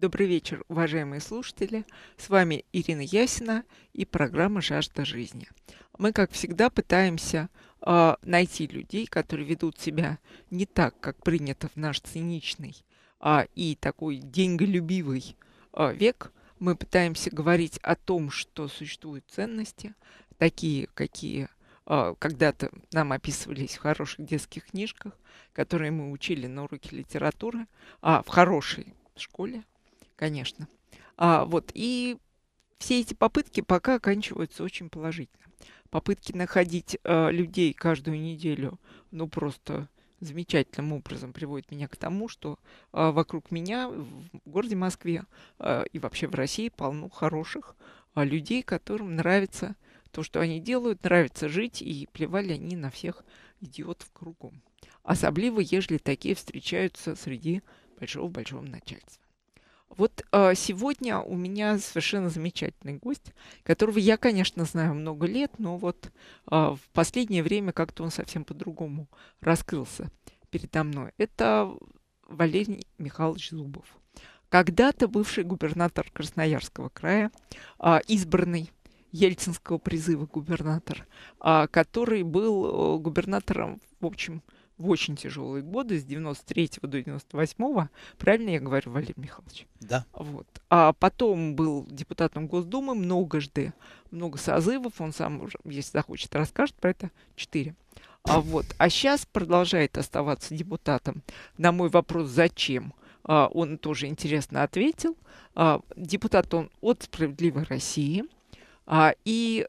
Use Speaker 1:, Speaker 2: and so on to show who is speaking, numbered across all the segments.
Speaker 1: Добрый вечер, уважаемые слушатели. С вами Ирина Ясина и программа «Жажда жизни». Мы, как всегда, пытаемся э, найти людей, которые ведут себя не так, как принято в наш циничный э, и такой деньголюбивый э, век. Мы пытаемся говорить о том, что существуют ценности, такие, какие когда-то нам описывались в хороших детских книжках, которые мы учили на уроке литературы, а в хорошей школе, конечно. А, вот, и все эти попытки пока оканчиваются очень положительно. Попытки находить э, людей каждую неделю, ну просто замечательным образом приводит меня к тому, что э, вокруг меня в городе Москве э, и вообще в России полно хороших э, людей, которым нравится то, что они делают, нравится жить, и плевали они на всех идиотов кругом. Особливо, ежели такие встречаются среди большого-большого начальства. Вот э, сегодня у меня совершенно замечательный гость, которого я, конечно, знаю много лет, но вот э, в последнее время как-то он совсем по-другому раскрылся передо мной. Это Валерий Михайлович Зубов. Когда-то бывший губернатор Красноярского края, э, избранный Ельцинского призыва губернатор, э, который был э, губернатором, в общем, в очень тяжелые годы, с 93 до 98 правильно я говорю, Валерий Михайлович? Да. Вот. А потом был депутатом Госдумы многожды, много созывов, он сам, уже, если захочет, расскажет про это, четыре. А вот, а сейчас продолжает оставаться депутатом. На мой вопрос, зачем? А, он тоже интересно ответил. А, депутат он от «Справедливой России». А, и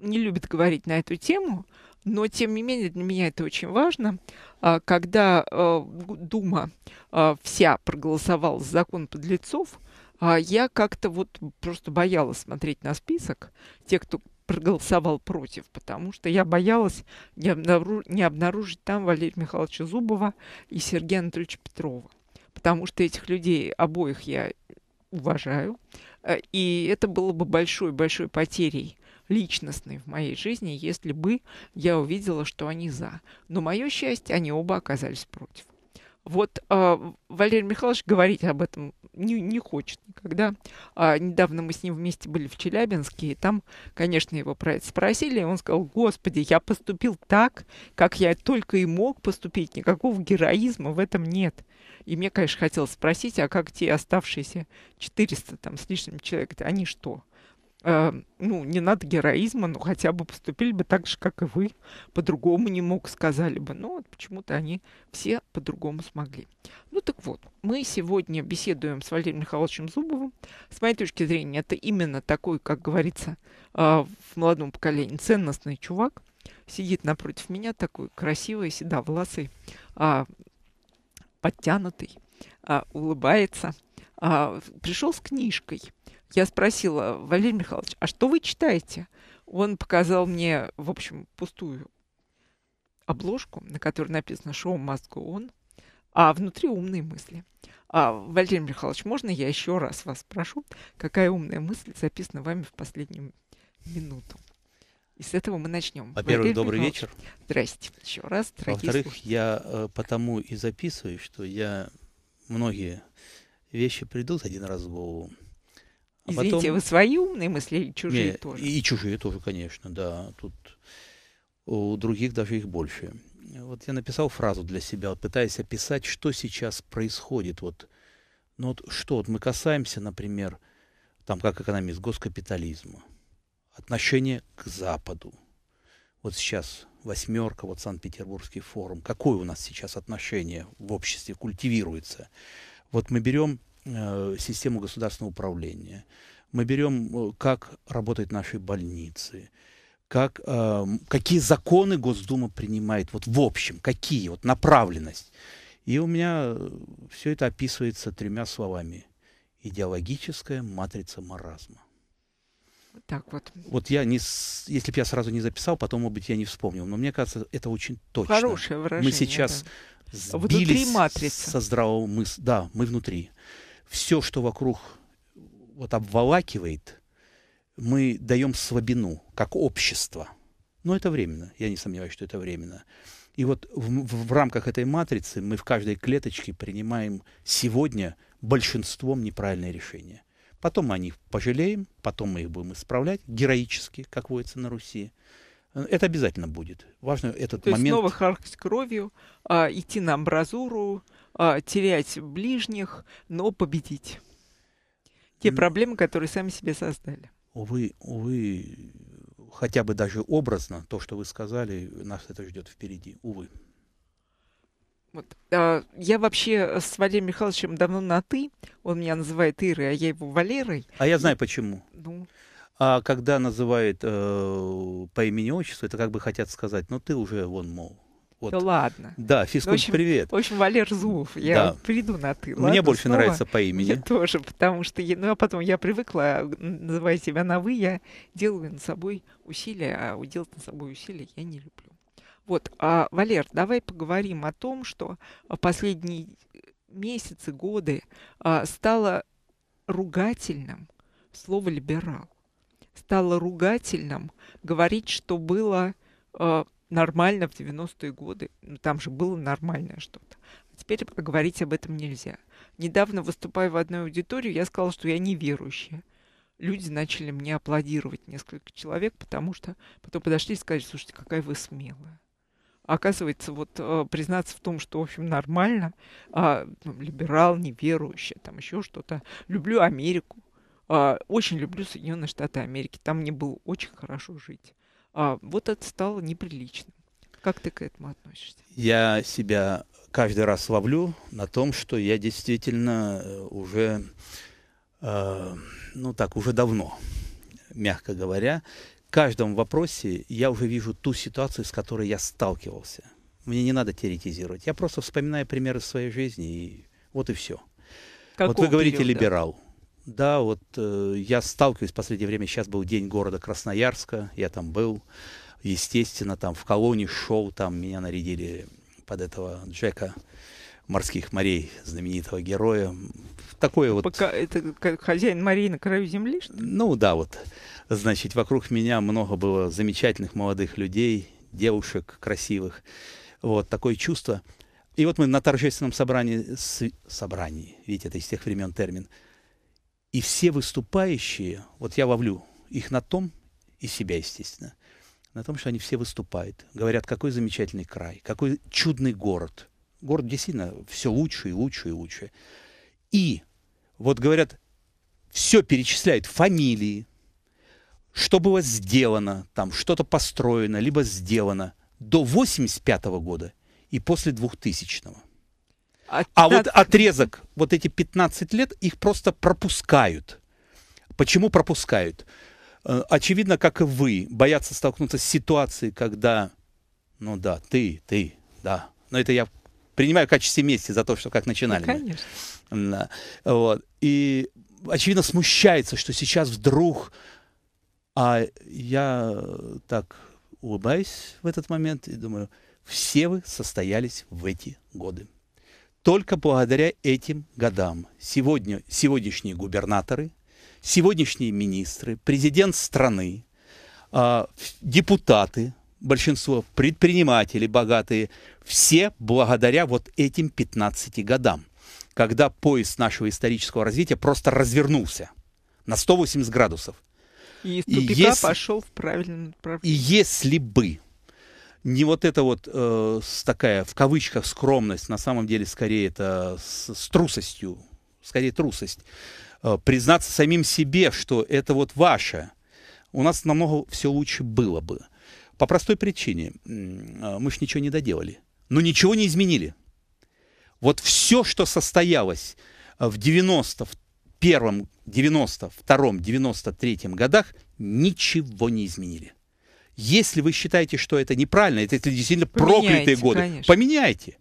Speaker 1: не любит говорить на эту тему, но, тем не менее, для меня это очень важно. А, когда а, Дума а, вся проголосовала за закон подлецов, я как-то вот просто боялась смотреть на список тех, кто проголосовал против, потому что я боялась не, обнаружить, не обнаружить там Валерия Михайловича Зубова и Сергея Анатольевича Петрова. Потому что этих людей обоих я уважаю. Э, и это было бы большой-большой потерей личностный в моей жизни, если бы я увидела, что они за. Но мое счастье, они оба оказались против. Вот э, Валерий Михайлович говорить об этом не, не хочет никогда. А, недавно мы с ним вместе были в Челябинске, и там, конечно, его про это спросили, и он сказал, господи, я поступил так, как я только и мог поступить, никакого героизма в этом нет. И мне, конечно, хотелось спросить, а как те оставшиеся 400 там, с лишним человек, они что? Э, ну, не надо героизма, но хотя бы поступили бы так же, как и вы, по-другому не мог, сказали бы. Но ну, вот почему-то они все по-другому смогли. Ну так вот, мы сегодня беседуем с Валерием Михайловичем Зубовым. С моей точки зрения, это именно такой, как говорится, э, в молодом поколении ценностный чувак. Сидит напротив меня такой красивый, седовласый, э, подтянутый, улыбается. пришел с книжкой – я спросила, Валерий Михайлович, а что вы читаете? Он показал мне, в общем, пустую обложку, на которой написано «Шоу маску», он, а внутри умные мысли. А, Валерий Михайлович, можно я еще раз вас спрошу, какая умная мысль записана вами в последнюю минуту? И с этого мы начнем. Во-первых, Валерий добрый вечер. Здрасте. Еще раз, Во-вторых,
Speaker 2: я э, потому и записываю, что я многие вещи придут один раз в голову, а Извините, потом... вы свои
Speaker 1: умные мысли или чужие Нет, тоже? И,
Speaker 2: чужие тоже, конечно, да. Тут у других даже их больше. Вот я написал фразу для себя, пытаясь описать, что сейчас происходит. Вот, ну вот что, вот мы касаемся, например, там как экономист, госкапитализма, отношение к Западу. Вот сейчас восьмерка, вот Санкт-Петербургский форум. Какое у нас сейчас отношение в обществе культивируется? Вот мы берем Э, систему государственного управления. Мы берем, э, как работают наши больницы, как, э, какие законы Госдума принимает, вот в общем, какие, вот направленность. И у меня э, все это описывается тремя словами. Идеологическая матрица маразма.
Speaker 1: Так вот. Вот
Speaker 2: я не, если бы я сразу не записал, потом, может быть, я не вспомнил. Но мне кажется, это очень точно. Хорошее выражение. Мы сейчас да. сбились внутри матрицы. со здравого мыс. Да, мы внутри все, что вокруг вот обволакивает, мы даем слабину, как общество. Но это временно, я не сомневаюсь, что это временно. И вот в, в, в рамках этой матрицы мы в каждой клеточке принимаем сегодня большинством неправильные решения. Потом мы о них пожалеем, потом мы их будем исправлять героически, как водится на Руси. Это обязательно будет. Важно этот То момент. есть снова
Speaker 1: харкать кровью, а, идти на амбразуру, э, терять ближних, но победить. Те ну, проблемы, которые сами себе создали.
Speaker 2: Увы, увы, хотя бы даже образно, то, что вы сказали, нас это ждет впереди, увы.
Speaker 1: Вот. А, я вообще с Валерием Михайловичем давно на «ты». Он меня называет Ирой, а я его Валерой.
Speaker 2: А я знаю почему. Ну. А когда называют э, по имени-отчеству, это как бы хотят сказать, ну ты уже вон, мол, вот. Да ладно. Да, Фискун, ну, общем, привет. В
Speaker 1: общем, Валер Зумов, я да. приду на ты. Ладно, Мне больше снова? нравится по имени. Мне тоже, потому что, я, ну, а потом я привыкла называть себя на «вы», я делаю над собой усилия, а делать над собой усилия я не люблю. Вот, а, Валер, давай поговорим о том, что последние э, месяцы, годы а, стало ругательным слово «либерал». Стало ругательным говорить, что было э, нормально в 90-е годы. Ну, там же было нормальное что-то. А теперь говорить об этом нельзя. Недавно, выступая в одной аудитории, я сказала, что я неверующая. Люди начали мне аплодировать, несколько человек, потому что потом подошли и сказали, слушайте, какая вы смелая. оказывается, вот э, признаться в том, что, в общем, нормально, а, ну, либерал, неверующий, там еще что-то. Люблю Америку, а, очень люблю Соединенные Штаты Америки, там мне было очень хорошо жить. А вот это стало неприличным. Как ты к этому относишься?
Speaker 2: Я себя каждый раз ловлю на том, что я действительно э, уже, э, ну так, уже давно, мягко говоря, в каждом вопросе я уже вижу ту ситуацию, с которой я сталкивался. Мне не надо теоретизировать. Я просто вспоминаю примеры своей жизни, и вот и все.
Speaker 1: Какого вот вы говорите периода? либерал.
Speaker 2: Да, вот э, я сталкиваюсь в последнее время, сейчас был день города Красноярска, я там был, естественно, там в колонии шел, там меня нарядили под этого Джека морских морей, знаменитого героя. Такое вот... Пока это хозяин морей на краю земли, что ли? Ну да, вот. Значит, вокруг меня много было замечательных молодых людей, девушек красивых. Вот такое чувство. И вот мы на торжественном собрании, с... собрании, видите, это из тех времен термин, и все выступающие, вот я ловлю их на том, и себя, естественно, на том, что они все выступают. Говорят, какой замечательный край, какой чудный город. Город, действительно все лучше и лучше и лучше. И вот говорят, все перечисляют, фамилии, что было сделано, там что-то построено, либо сделано до 85 года и после 2000 -го. А, а вот отрезок, вот эти 15 лет, их просто пропускают. Почему пропускают? Э, очевидно, как и вы, боятся столкнуться с ситуацией, когда, ну да, ты, ты, да. Но это я принимаю в качестве мести за то, что как начинали. Ну, конечно. Да. Вот. И, очевидно, смущается, что сейчас вдруг... А я так улыбаюсь в этот момент и думаю, все вы состоялись в эти годы только благодаря этим годам сегодня, сегодняшние губернаторы, сегодняшние министры, президент страны, а, депутаты, большинство предприниматели богатые, все благодаря вот этим 15 годам, когда поезд нашего исторического развития просто развернулся на 180 градусов.
Speaker 1: И и если, пошел в правильном направлении.
Speaker 2: И если бы не вот эта вот э, такая, в кавычках, скромность, на самом деле скорее это с, с трусостью, скорее трусость, э, признаться самим себе, что это вот ваше, у нас намного все лучше было бы. По простой причине, э, мы же ничего не доделали, но ну, ничего не изменили. Вот все, что состоялось э, в 90 в первом, 92-м, 93-м годах, ничего не изменили. Если вы считаете, что это неправильно, это, это действительно проклятые годы, конечно. поменяйте.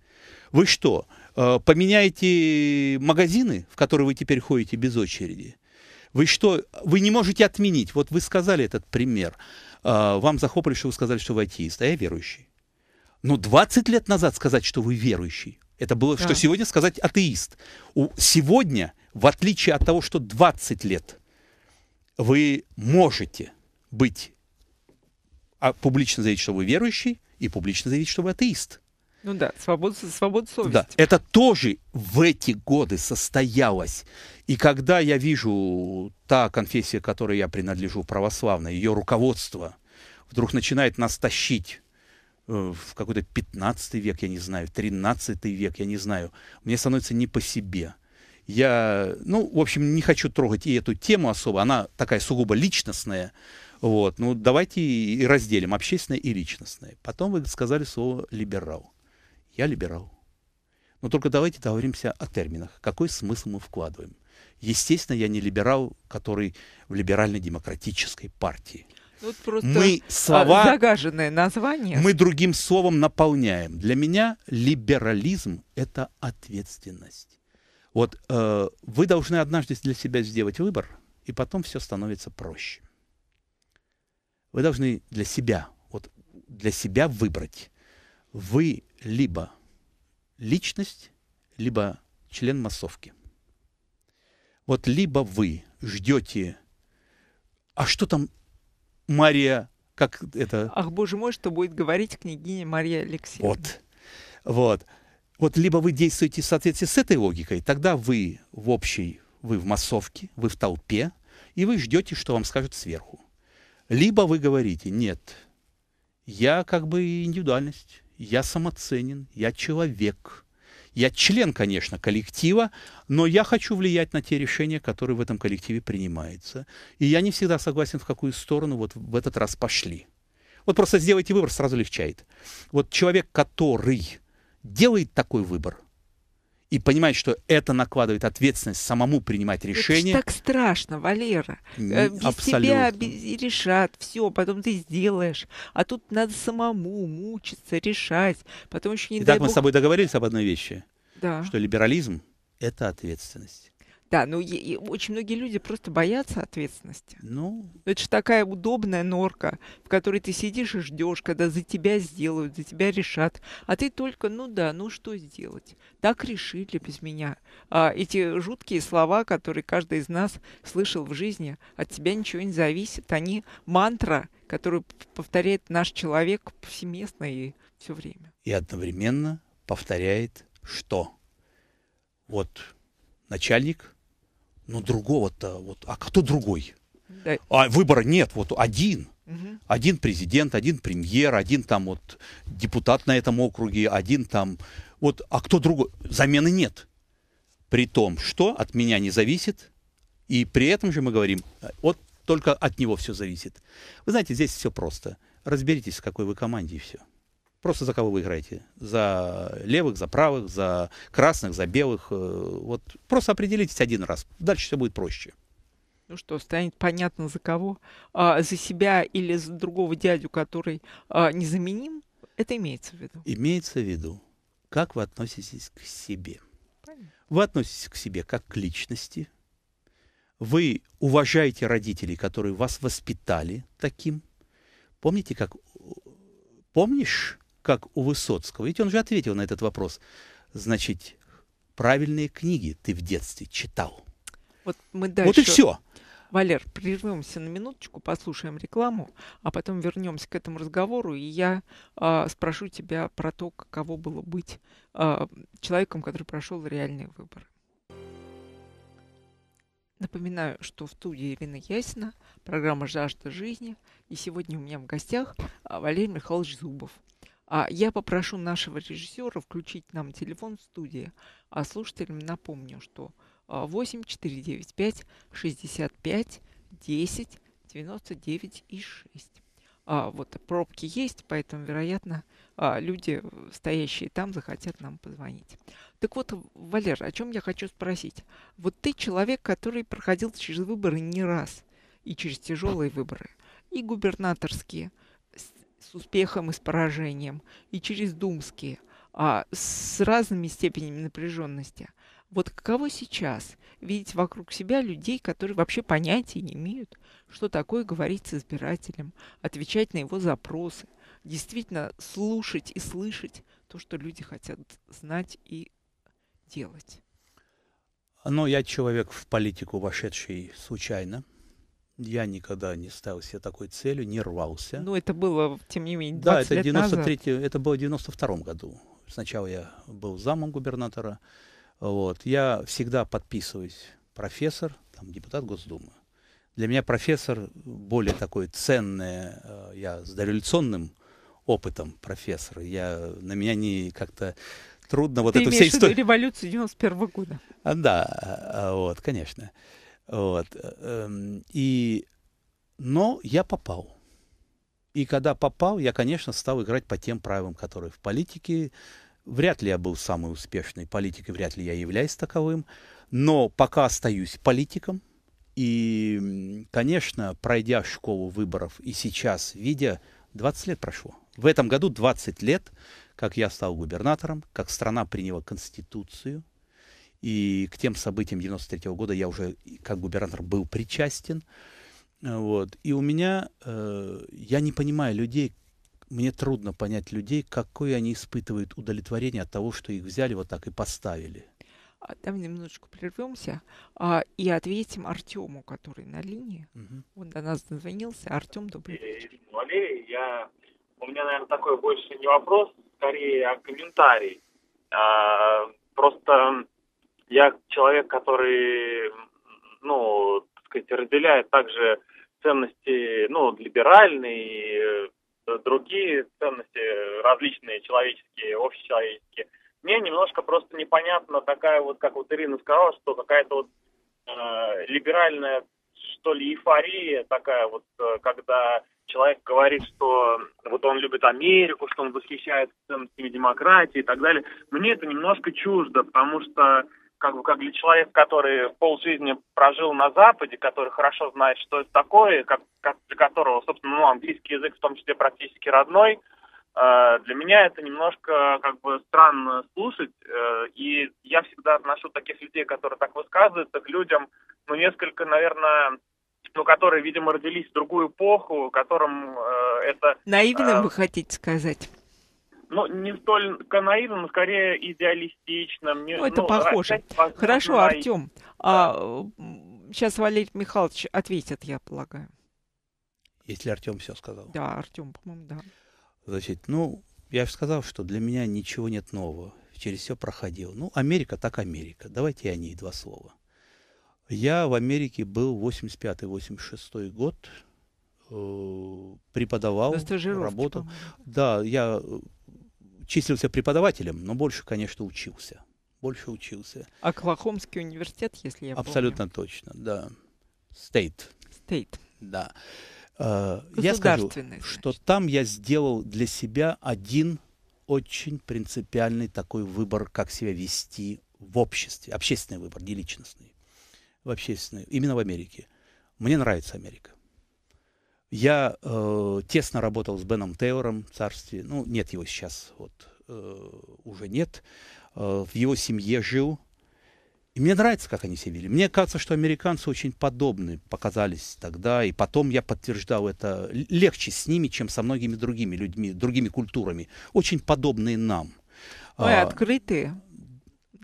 Speaker 2: Вы что, э, поменяете магазины, в которые вы теперь ходите без очереди? Вы что, вы не можете отменить? Вот вы сказали этот пример. Э, вам захопали, что вы сказали, что вы атеист, а я верующий. Но 20 лет назад сказать, что вы верующий, это было, да. что сегодня сказать атеист. Сегодня, в отличие от того, что 20 лет, вы можете быть а публично заявить, что вы верующий, и публично заявить, что вы атеист. Ну да, свобода, свобода совести. Да, это тоже в эти годы состоялось. И когда я вижу та конфессия, которой я принадлежу, православная, ее руководство вдруг начинает нас тащить э, в какой-то 15 век, я не знаю, 13 век, я не знаю, мне становится не по себе. Я, ну, в общем, не хочу трогать и эту тему особо, она такая сугубо личностная, вот. Ну, давайте и разделим общественное и личностное. Потом вы сказали слово «либерал». Я либерал. Но только давайте договоримся о терминах. Какой смысл мы вкладываем? Естественно, я не либерал, который в либеральной демократической партии.
Speaker 1: Тут просто мы а, слова, загаженное название. Мы
Speaker 2: другим словом наполняем. Для меня либерализм – это ответственность. Вот э, вы должны однажды для себя сделать выбор, и потом все становится проще. Вы должны для себя, вот для себя выбрать. Вы либо личность, либо член массовки. Вот либо вы ждете, а что там Мария, как это...
Speaker 1: Ах, боже мой, что будет говорить княгиня Мария Алексеевна. Вот,
Speaker 2: вот. Вот либо вы действуете в соответствии с этой логикой, тогда вы в общей, вы в массовке, вы в толпе, и вы ждете, что вам скажут сверху. Либо вы говорите, нет, я как бы индивидуальность, я самоценен, я человек, я член, конечно, коллектива, но я хочу влиять на те решения, которые в этом коллективе принимаются. И я не всегда согласен, в какую сторону вот в этот раз пошли. Вот просто сделайте выбор, сразу легчает. Вот человек, который делает такой выбор, и понимать, что это накладывает ответственность самому принимать решение. Это так
Speaker 1: страшно, Валера. Не, э, без абсолютно. тебя без, решат все, потом ты сделаешь. А тут надо самому мучиться, решать. Потом еще не Итак, дай мы бог... с тобой
Speaker 2: договорились об одной вещи, да. что либерализм – это ответственность.
Speaker 1: Да, ну и, и очень многие люди просто боятся ответственности. Ну. ну это же такая удобная норка, в которой ты сидишь и ждешь, когда за тебя сделают, за тебя решат. А ты только, ну да, ну что сделать? Так решили без меня. А, эти жуткие слова, которые каждый из нас слышал в жизни, от тебя ничего не зависит. Они мантра, которую повторяет наш человек повсеместно и все время.
Speaker 2: И одновременно повторяет что? Вот начальник но другого-то вот, а кто другой? Да. А выбора нет, вот один. Угу. Один президент, один премьер, один там вот депутат на этом округе, один там вот, а кто другой? Замены нет. При том, что от меня не зависит, и при этом же мы говорим, вот только от него все зависит. Вы знаете, здесь все просто. Разберитесь, в какой вы команде и все. Просто за кого вы играете? За левых, за правых, за красных, за белых. Э, вот просто определитесь один раз. Дальше все будет проще.
Speaker 1: Ну что, станет понятно за кого? А, за себя или за другого дядю, который а, незаменим? Это имеется в виду?
Speaker 2: Имеется в виду. Как вы относитесь к себе? Понятно. Вы относитесь к себе как к личности. Вы уважаете родителей, которые вас воспитали таким. Помните, как... Помнишь, как у Высоцкого. Ведь он же ответил на этот вопрос. Значит, правильные книги ты в детстве читал.
Speaker 1: Вот, мы дальше... вот и все. Валер, прервемся на минуточку, послушаем рекламу, а потом вернемся к этому разговору, и я э, спрошу тебя про то, каково было быть э, человеком, который прошел реальный выбор. Напоминаю, что в студии Ирина Ясина, программа «Жажда жизни», и сегодня у меня в гостях а, Валерий Михайлович Зубов – а я попрошу нашего режиссера включить нам телефон в студии. А слушателям напомню, что 8 495 65 10 99 и 6. А, вот пробки есть, поэтому, вероятно, а, люди, э, стоящие там, захотят нам позвонить. Так вот, Валер, о чем я хочу спросить. Вот ты человек, который проходил через выборы не раз и через тяжелые выборы, и губернаторские – с успехом и с поражением, и через думские, а с разными степенями напряженности. Вот каково сейчас видеть вокруг себя людей, которые вообще понятия не имеют, что такое говорить с избирателем, отвечать на его запросы, действительно слушать и слышать то, что люди хотят знать и делать.
Speaker 2: Ну я человек в политику вошедший случайно. Я никогда не ставил себе такой целью, не рвался.
Speaker 1: Ну, это было, тем не менее, 20 да, это лет 93,
Speaker 2: назад. это было в 92 году. Сначала я был замом губернатора. Вот. Я всегда подписываюсь профессор, там, депутат Госдумы. Для меня профессор более такой ценное,
Speaker 1: э, я с
Speaker 2: дореволюционным опытом профессора. Я, на меня не как-то трудно Ты вот эту всю историю...
Speaker 1: революцию 91 -го года.
Speaker 2: А, да, э, э, вот, конечно. Вот. Эм, и... Но я попал. И когда попал, я, конечно, стал играть по тем правилам, которые в политике. Вряд ли я был самый успешный политик, и вряд ли я являюсь таковым. Но пока остаюсь политиком, и, конечно, пройдя школу выборов и сейчас, видя, 20 лет прошло. В этом году 20 лет, как я стал губернатором, как страна приняла конституцию – и к тем событиям 93 года я уже как губернатор был причастен. Вот. И у меня, э, я не понимаю людей, мне трудно понять людей, какое они испытывают удовлетворение от того, что их взяли вот так и поставили.
Speaker 1: Там немножечко прервемся а, и ответим Артему, который на линии. Угу. Он до нас дозвонился. Артем, добрый э, вечер.
Speaker 3: Ну, Валерий, я... у меня, наверное, такой больше не вопрос, скорее а комментарий. А, просто я человек, который, ну, так сказать, разделяет также ценности, ну, либеральные, и э, другие ценности различные, человеческие, общечеловеческие. Мне немножко просто непонятно такая вот, как вот Ирина сказала, что какая-то вот э, либеральная, что ли, эйфория такая вот, э, когда человек говорит, что вот он любит Америку, что он восхищается ценностями демократии и так далее. Мне это немножко чуждо, потому что как бы как для человека, который полжизни прожил на Западе, который хорошо знает, что это такое, как, как для которого, собственно, ну, английский язык в том числе практически родной, э, для меня это немножко как бы странно слушать, э, и я всегда отношу таких людей, которые так высказываются, к людям, ну, несколько, наверное, ну, которые, видимо, родились в другую эпоху, которым э, это...
Speaker 1: Наивным э, вы хотите сказать?
Speaker 3: ну, не столько наивным, но скорее идеалистичным. ну, это ну, похоже. Опять, Хорошо, на... Артем.
Speaker 1: А, да. А, сейчас Валерий Михайлович ответит, я полагаю.
Speaker 2: Если Артем все сказал. Да, Артем, по-моему, да. Значит, ну, я же сказал, что для меня ничего нет нового. Через все проходил. Ну, Америка так Америка. Давайте о ней два слова. Я в Америке был 85-86 год, э, преподавал, работал. Да, я э, числился преподавателем, но больше, конечно, учился.
Speaker 1: Больше учился. Оклахомский университет, если я Абсолютно
Speaker 2: помню. точно, да. Стейт. Стейт. Да. Э, я скажу, что там я сделал для себя один очень принципиальный такой выбор, как себя вести в обществе. Общественный выбор, не личностный. В общественный. Именно в Америке. Мне нравится Америка. Я э, тесно работал с Беном Тейлором в царстве. Ну, нет его сейчас, вот, э, уже нет. Э, в его семье жил. И мне нравится, как они себя вели. Мне кажется, что американцы очень подобны показались тогда, и потом я подтверждал это легче с ними, чем со многими другими людьми, другими культурами. Очень подобные нам. Ой, а,
Speaker 1: открытые.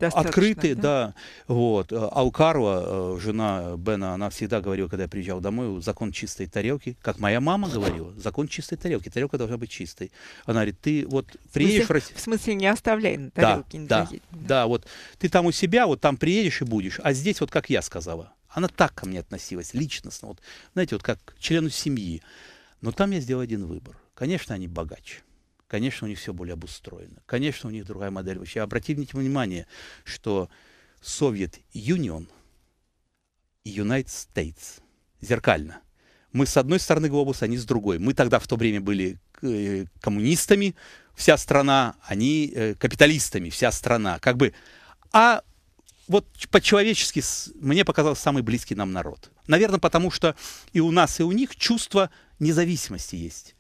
Speaker 1: Достаточно, открытые, да. да.
Speaker 2: Вот. Э, Алкарва, э, жена Бена, она всегда говорила, когда я приезжал домой, закон чистой тарелки, как моя мама говорила, закон чистой тарелки, тарелка должна быть чистой. Она говорит, ты вот приедешь в, смысле,
Speaker 1: в В смысле, не оставляй на тарелке. Да, не да, да,
Speaker 2: да, вот ты там у себя, вот там приедешь и будешь, а здесь вот как я сказала. Она так ко мне относилась, личностно, вот, знаете, вот как к члену семьи. Но там я сделал один выбор. Конечно, они богаче. Конечно, у них все более обустроено. Конечно, у них другая модель. Вообще обратите внимание, что Совет Юнион и United States зеркально. Мы с одной стороны глобуса, они с другой. Мы тогда в то время были э, коммунистами, вся страна, они э, капиталистами, вся страна. Как бы, а вот по-человечески мне показался самый близкий нам народ. Наверное, потому что и у нас, и у них чувство независимости есть.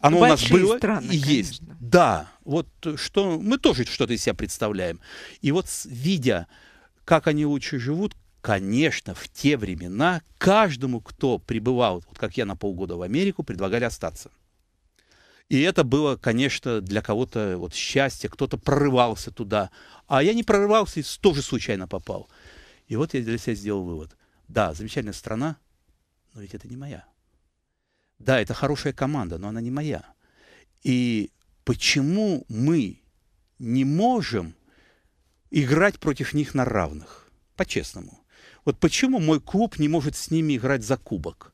Speaker 1: Оно у нас было страны, и
Speaker 2: есть. Да, вот что мы тоже что-то из себя представляем. И вот видя, как они лучше живут, конечно, в те времена каждому, кто пребывал, вот как я на полгода в Америку, предлагали остаться. И это было, конечно, для кого-то вот счастье, кто-то прорывался туда. А я не прорывался и тоже случайно попал. И вот я для себя сделал вывод. Да, замечательная страна, но ведь это не моя. Да, это хорошая команда, но она не моя. И почему мы не можем играть против них на равных? По-честному. Вот почему мой клуб не может с ними играть за кубок?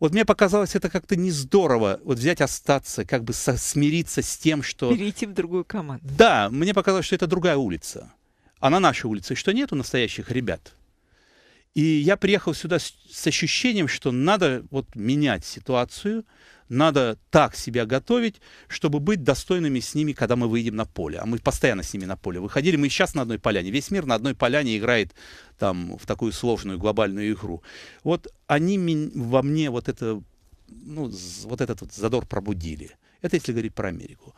Speaker 2: Вот мне показалось это как-то не здорово, вот взять остаться, как бы со, смириться с тем, что...
Speaker 1: Перейти в другую команду.
Speaker 2: Да, мне показалось, что это другая улица. она наша улица, и что нету настоящих ребят? И я приехал сюда с, с ощущением, что надо вот менять ситуацию, надо так себя готовить, чтобы быть достойными с ними, когда мы выйдем на поле. А мы постоянно с ними на поле выходили. Мы сейчас на одной поляне. Весь мир на одной поляне играет там в такую сложную глобальную игру. Вот они во мне вот это, ну, вот этот вот задор пробудили. Это если говорить про Америку.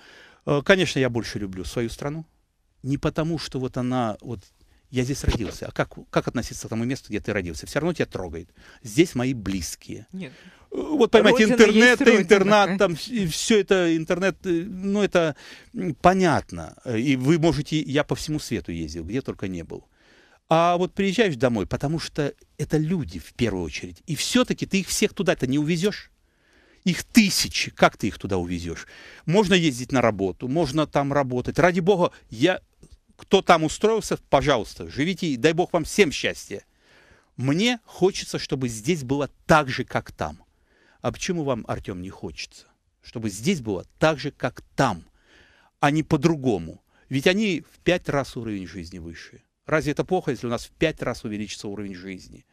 Speaker 2: Э, конечно, я больше люблю свою страну. Не потому, что вот она вот я здесь родился. А как, как относиться к тому месту, где ты родился? Все равно тебя трогает. Здесь мои близкие. Нет. Э, вот понимаете, родина интернет, интернат, там и все это, интернет, э, ну это понятно. Э, и вы можете, я по всему свету ездил, где только не был. А вот приезжаешь домой, потому что это люди в первую очередь. И все-таки ты их всех туда-то не увезешь. Их тысячи, как ты их туда увезешь? Можно ездить на работу, можно там работать. Ради бога, я кто там устроился, пожалуйста, живите, и дай Бог вам всем счастья. Мне хочется, чтобы здесь было так же, как там. А почему вам, Артем, не хочется? Чтобы здесь было так же, как там, а не по-другому. Ведь они в пять раз уровень жизни выше. Разве это плохо, если у нас в пять раз увеличится уровень жизни?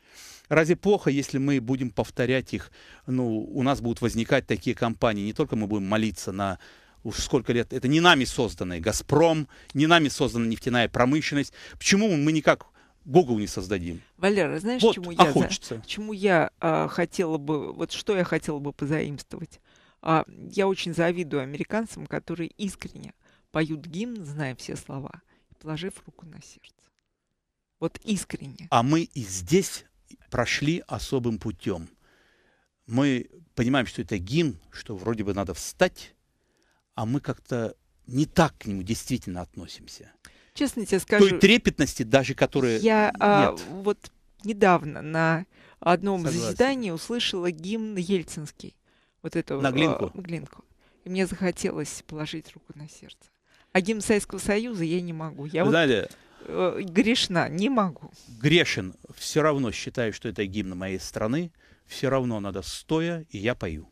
Speaker 2: Разве плохо, если мы будем повторять их? Ну, у нас будут возникать такие компании. Не только мы будем молиться на уж сколько лет, это не нами созданный «Газпром», не нами создана нефтяная промышленность. Почему мы никак Google не создадим.
Speaker 1: Валера, знаешь, вот, чему, а я, хочется. чему я а, хотела бы, вот что я хотела бы позаимствовать? А, я очень завидую американцам, которые искренне поют гимн, зная все слова, положив руку на сердце. Вот искренне.
Speaker 2: А мы и здесь прошли особым путем. Мы понимаем, что это гимн, что вроде бы надо встать, а мы как-то не так к нему действительно относимся.
Speaker 1: Честно тебе скажу. Той трепетности
Speaker 2: даже, которая Я а, нет. А,
Speaker 1: вот недавно на одном Согласен. заседании услышала гимн ельцинский. Вот эту на а, глинку. А, глинку. И мне захотелось положить руку на сердце. А гимн Советского Союза я не могу. Я Вы вот э, грешна, не могу.
Speaker 2: Грешен. Все равно считаю, что это гимн моей страны. Все равно надо стоя, и я пою.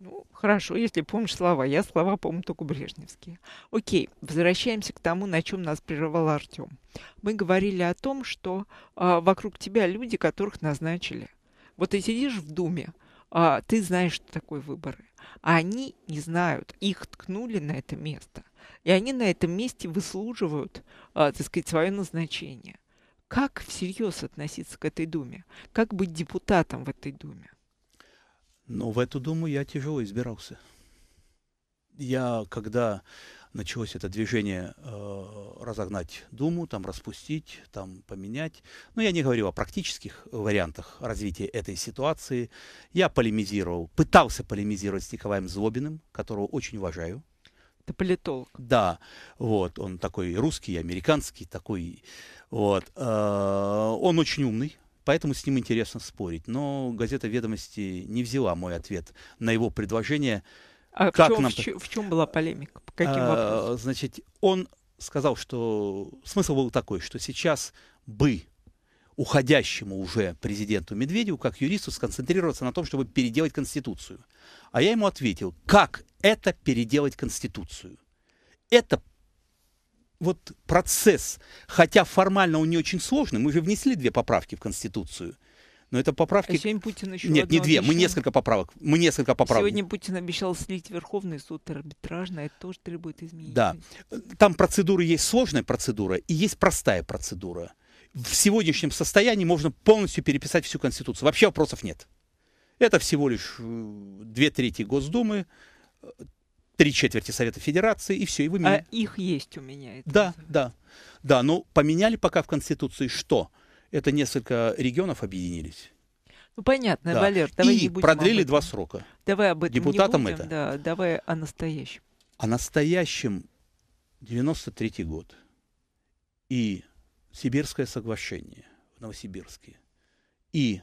Speaker 1: Ну, хорошо, если помнишь слова. Я слова помню только брежневские. Окей, возвращаемся к тому, на чем нас прервал Артем. Мы говорили о том, что а, вокруг тебя люди, которых назначили. Вот ты сидишь в Думе, а, ты знаешь, что такое выборы. А они не знают, их ткнули на это место. И они на этом месте выслуживают, а, так сказать, свое назначение. Как всерьез относиться к этой Думе? Как быть депутатом в этой Думе?
Speaker 2: Но в эту Думу я тяжело избирался. Я, когда началось это движение э, разогнать Думу, там распустить, там поменять. Но ну, я не говорил о практических вариантах развития этой ситуации. Я полемизировал, пытался полемизировать с Николаем Злобиным, которого очень уважаю. Это политолог. Да, вот, он такой русский, американский такой, вот. Э, он очень умный, Поэтому с ним интересно спорить. Но газета «Ведомости» не взяла мой ответ на его предложение.
Speaker 1: А как в, чем, нам... в, чем, в чем была полемика? По каким а,
Speaker 2: Значит, он сказал, что смысл был такой, что сейчас бы уходящему уже президенту Медведеву, как юристу, сконцентрироваться на том, чтобы переделать Конституцию. А я ему ответил, как это переделать Конституцию? Это вот процесс, хотя формально он не очень сложный, мы же внесли две поправки в Конституцию, но это поправки... А сегодня Путин еще Нет, не две, обещал. мы несколько поправок. Мы несколько поправок. Сегодня
Speaker 1: Путин обещал слить Верховный суд арбитражный. это тоже требует изменений.
Speaker 2: Да. Там процедуры есть сложная процедура и есть простая процедура. В сегодняшнем состоянии можно полностью переписать всю Конституцию. Вообще вопросов нет. Это всего лишь э, две трети Госдумы, три четверти Совета Федерации, и все, и вы А
Speaker 1: их есть у меня. Это да, называется.
Speaker 2: да. Да, но ну, поменяли пока в Конституции что? Это несколько регионов объединились.
Speaker 1: Ну, понятно, да. Валер, давай и не будем продлили два срока. Давай об этом Депутатам не будем, это. Да, давай о настоящем.
Speaker 2: О настоящем 93 год и Сибирское соглашение в
Speaker 1: Новосибирске.
Speaker 2: И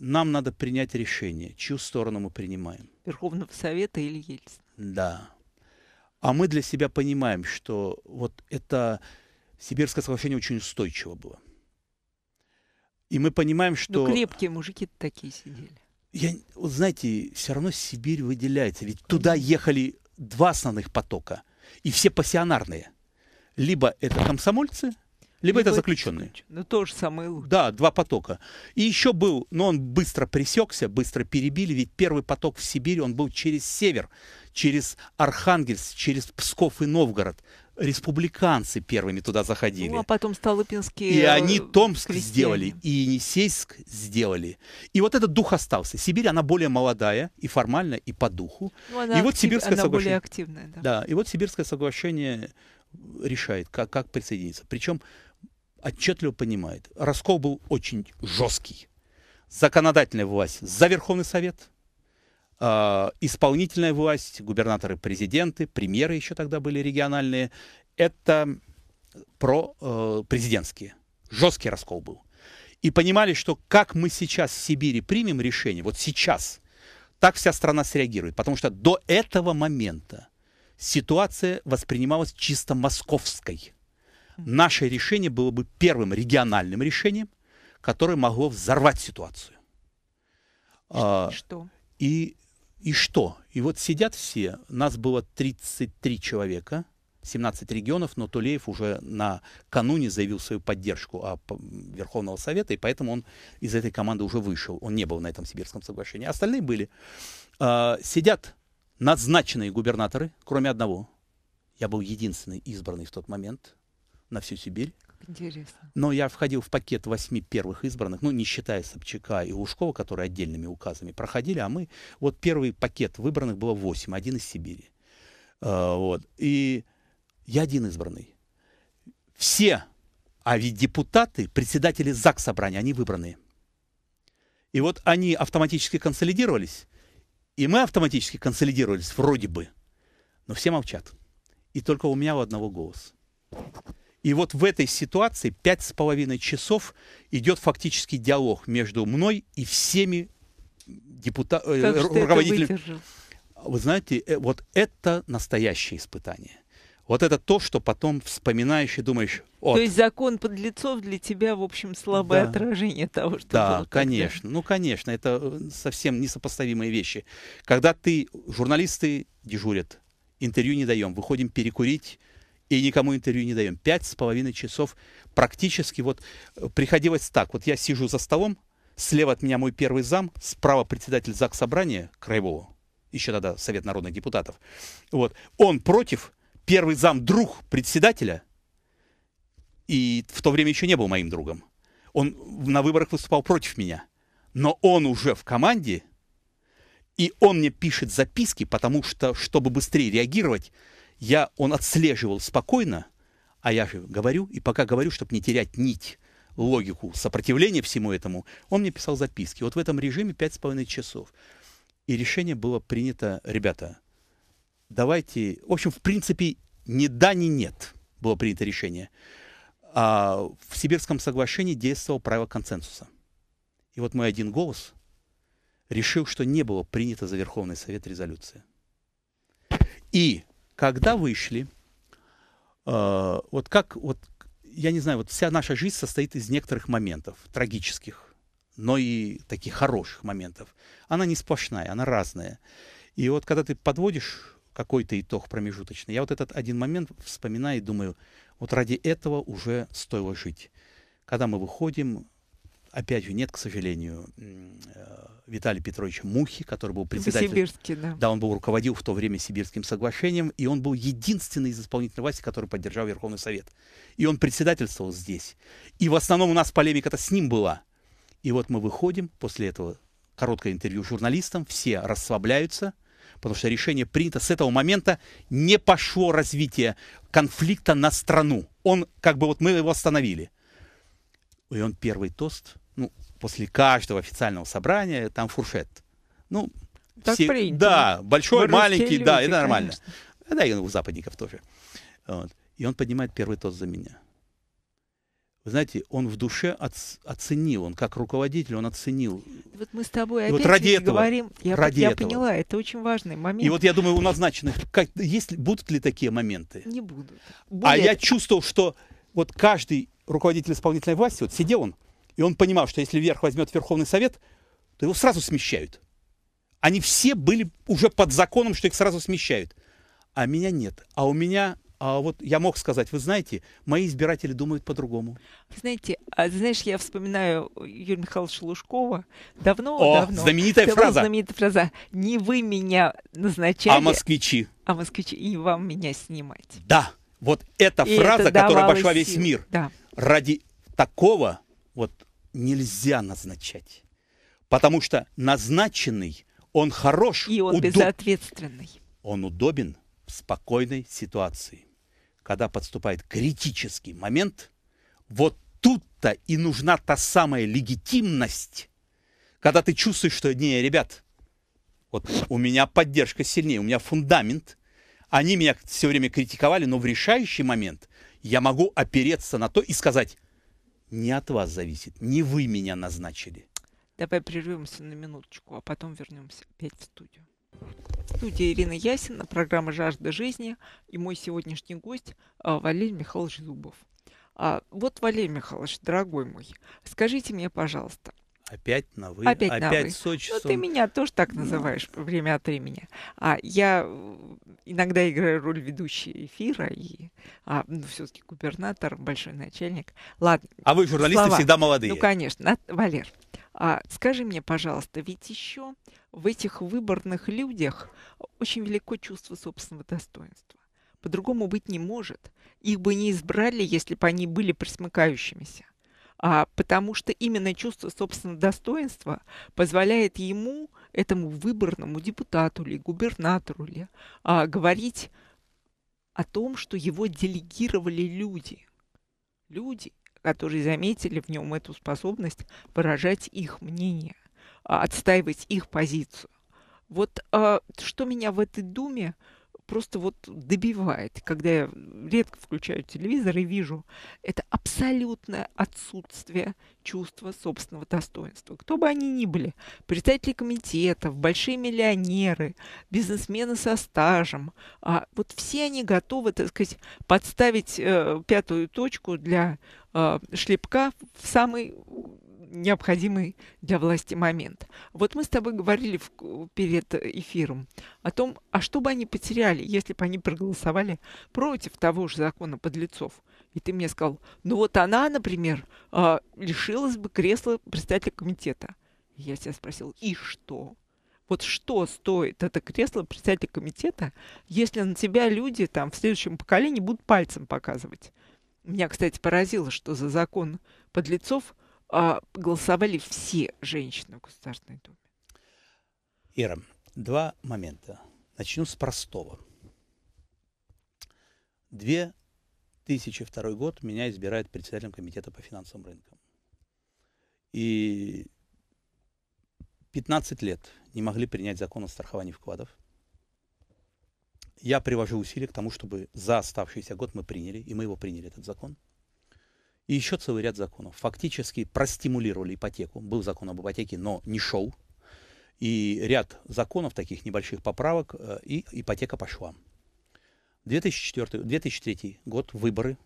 Speaker 2: нам надо принять решение, чью сторону мы принимаем.
Speaker 1: Верховного Совета или Ельцина?
Speaker 2: Да. А мы для себя понимаем, что вот это Сибирское соглашение очень устойчиво было. И мы понимаем, ну, что... Ну,
Speaker 1: крепкие мужики такие сидели.
Speaker 2: Я, вот знаете, все равно Сибирь выделяется. Ведь Конечно. туда ехали два основных потока. И все пассионарные. Либо это комсомольцы, либо, либо это заключенные. заключенные.
Speaker 1: Ну, тоже самое лучшее.
Speaker 2: Да, два потока. И еще был, но он быстро пресекся, быстро перебили, ведь первый поток в Сибирь, он был через север через Архангельск, через Псков и Новгород. Республиканцы первыми туда заходили. Ну, а
Speaker 1: потом Столыпинские И они
Speaker 2: Томск крестьяне. сделали, и Енисейск сделали. И вот этот дух остался. Сибирь, она более молодая и формально, и по духу.
Speaker 1: Ну, она и вот Сибирское она соглашение. более активная, да.
Speaker 2: Да, и вот Сибирское соглашение решает, как, как присоединиться. Причем отчетливо понимает, раскол был очень жесткий. Законодательная власть за Верховный Совет – а, исполнительная власть, губернаторы, президенты, премьеры еще тогда были региональные, это про э, президентские. Жесткий раскол был. И понимали, что как мы сейчас в Сибири примем решение, вот сейчас, так вся страна среагирует. Потому что до этого момента ситуация воспринималась чисто московской. Наше решение было бы первым региональным решением, которое могло взорвать ситуацию. А, что? И и что? И вот сидят все, нас было 33 человека, 17 регионов, но Тулеев уже накануне заявил свою поддержку а, Верховного Совета, и поэтому он из этой команды уже вышел. Он не был на этом Сибирском соглашении. Остальные были. А, сидят назначенные губернаторы, кроме одного. Я был единственный избранный в тот момент на всю Сибирь. Интересно. Но я входил в пакет восьми первых избранных, ну, не считая Собчака и Ушкова, которые отдельными указами проходили, а мы... Вот первый пакет выбранных было восемь, один из Сибири. А, вот. И я один избранный. Все, а ведь депутаты, председатели ЗАГС собрания, они выбранные. И вот они автоматически консолидировались, и мы автоматически консолидировались, вроде бы. Но все молчат. И только у меня у одного голос. И вот в этой ситуации пять с половиной часов идет фактически диалог между мной и всеми депута... Э, как руководителями. Вы знаете, э, вот это настоящее испытание. Вот это то, что потом вспоминаешь и думаешь... Вот. То есть
Speaker 1: закон подлецов для тебя, в общем, слабое
Speaker 2: да. отражение того, что Да, было конечно. Ну, конечно, это э, совсем несопоставимые вещи. Когда ты... Журналисты дежурят, интервью не даем, выходим перекурить, и никому интервью не даем. Пять с половиной часов практически вот э, приходилось так. Вот я сижу за столом, слева от меня мой первый зам, справа председатель ЗАГС Собрания Краевого, еще тогда Совет народных депутатов. Вот. Он против, первый зам друг председателя, и в то время еще не был моим другом. Он на выборах выступал против меня. Но он уже в команде, и он мне пишет записки, потому что, чтобы быстрее реагировать, я, он отслеживал спокойно, а я же говорю, и пока говорю, чтобы не терять нить, логику сопротивления всему этому, он мне писал записки. Вот в этом режиме 5,5 часов. И решение было принято, ребята, давайте, в общем, в принципе, ни да, ни нет было принято решение. А в Сибирском соглашении действовало правило консенсуса. И вот мой один голос решил, что не было принято за Верховный Совет резолюция. И когда вышли, э, вот как, вот, я не знаю, вот вся наша жизнь состоит из некоторых моментов, трагических, но и таких хороших моментов. Она не сплошная, она разная. И вот когда ты подводишь какой-то итог промежуточный, я вот этот один момент вспоминаю и думаю, вот ради этого уже стоило жить. Когда мы выходим опять же, нет, к сожалению, э, Виталия Петровича Мухи, который был председателем... да. Да, он был руководил в то время Сибирским соглашением, и он был единственный из исполнительной власти, который поддержал Верховный Совет. И он председательствовал здесь. И в основном у нас полемика-то с ним была. И вот мы выходим, после этого короткое интервью журналистам, все расслабляются, потому что решение принято. С этого момента не пошло развитие конфликта на страну. Он, как бы вот мы его остановили. И он первый тост ну, после каждого официального собрания там фуршет. Ну, так все, принято. Да, большой, Мы маленький, люди, да, это нормально. Конечно. Да, и у западников тоже. Вот. И он поднимает первый тост за меня. Вы знаете, он в душе оценил, он как руководитель, он оценил.
Speaker 1: Вот мы с тобой опять вот ради этого, говорим, я, ради я этого. поняла, это очень важный момент. И вот я думаю,
Speaker 2: у назначенных, как, есть, будут ли такие моменты?
Speaker 1: Не будут. Будет. А я
Speaker 2: чувствовал, что вот каждый руководитель исполнительной власти, вот сидел он, и он понимал, что если верх возьмет Верховный Совет, то его сразу смещают. Они все были уже под законом, что их сразу смещают. А меня нет. А у меня а вот я мог сказать, вы знаете, мои избиратели думают по-другому.
Speaker 1: Знаете, а, знаешь, я вспоминаю Юрия Михайловича Лужкова. Давно, О, давно. знаменитая давно фраза. Знаменитая фраза. Не вы меня а назначали. А москвичи. А москвичи, и вам меня снимать. Да, вот эта и фраза, которая обошла сил. весь мир. Да.
Speaker 2: Ради такого вот нельзя назначать. Потому что назначенный, он хорош. И он удоб...
Speaker 1: безответственный.
Speaker 2: Он удобен в спокойной ситуации. Когда подступает критический момент, вот тут-то и нужна та самая легитимность, когда ты чувствуешь, что, не, ребят, вот у меня поддержка сильнее, у меня фундамент. Они меня все время критиковали, но в решающий момент я могу опереться на то и сказать, не от вас зависит. Не вы меня назначили.
Speaker 1: Давай прервемся на минуточку, а потом вернемся опять в студию. Студия Ирина Ясина, программа «Жажда жизни» и мой сегодняшний гость а, Валерий Михайлович Зубов. А вот, Валерий Михайлович, дорогой мой, скажите мне, пожалуйста, Опять на вы. Опять, опять на вы. Сочи. Ну, ты меня тоже так называешь ну... время от времени. А я э, иногда играю роль ведущей эфира и а, ну, все-таки губернатор, большой начальник. Ладно. А вы журналисты слова. всегда молодые. Ну, конечно, Валер. А, скажи мне, пожалуйста, ведь еще в этих выборных людях очень велико чувство собственного достоинства. По-другому быть не может. Их бы не избрали, если бы они были присмыкающимися а, потому что именно чувство собственного достоинства позволяет ему, этому выборному депутату или губернатору ли, а, говорить о том, что его делегировали люди. Люди, которые заметили в нем эту способность выражать их мнение, а, отстаивать их позицию. Вот а, что меня в этой думе просто вот добивает. Когда я редко включаю телевизор и вижу это абсолютное отсутствие чувства собственного достоинства. Кто бы они ни были, представители комитетов, большие миллионеры, бизнесмены со стажем, а вот все они готовы, так сказать, подставить э, пятую точку для э, шлепка в самый необходимый для власти момент. Вот мы с тобой говорили в, перед эфиром о том, а что бы они потеряли, если бы они проголосовали против того же закона подлецов. И ты мне сказал, ну вот она, например, а, лишилась бы кресла председателя комитета. Я тебя спросил, и что? Вот что стоит это кресло председателя комитета, если на тебя люди там в следующем поколении будут пальцем показывать? Меня, кстати, поразило, что за закон подлецов а голосовали все женщины в Государственной Думе?
Speaker 2: Ира, два момента. Начну с простого. 2002 год меня избирает председателем комитета по финансовым рынкам. И 15 лет не могли принять закон о страховании вкладов. Я привожу усилия к тому, чтобы за оставшийся год мы приняли, и мы его приняли, этот закон – и еще целый ряд законов. Фактически простимулировали ипотеку. Был закон об ипотеке, но не шел. И ряд законов, таких небольших поправок, э, и ипотека пошла. 2004, 2003 год, выборы.